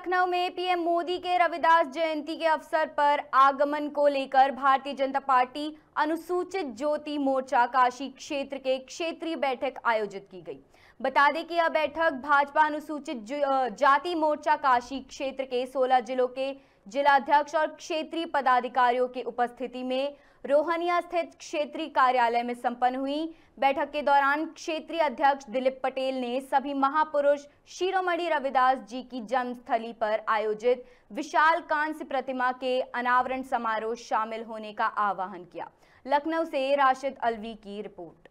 लखनऊ में पीएम मोदी के रविदास जयंती के अवसर पर आगमन को लेकर भारतीय जनता पार्टी अनुसूचित ज्योति मोर्चा काशी क्षेत्र के क्षेत्रीय बैठक आयोजित की गई बता दें कि यह बैठक भाजपा अनुसूचित जाति मोर्चा काशी क्षेत्र के 16 जिलों के जिलाध्यक्ष और क्षेत्रीय पदाधिकारियों की उपस्थिति में रोहनिया स्थित क्षेत्रीय कार्यालय में संपन्न हुई बैठक के दौरान क्षेत्रीय अध्यक्ष दिलीप पटेल ने सभी महापुरुष शिरोमणि रविदास जी की जन्मस्थली पर आयोजित विशाल कांस्य प्रतिमा के अनावरण समारोह शामिल होने का आह्वान किया लखनऊ से राशिद अलवी की रिपोर्ट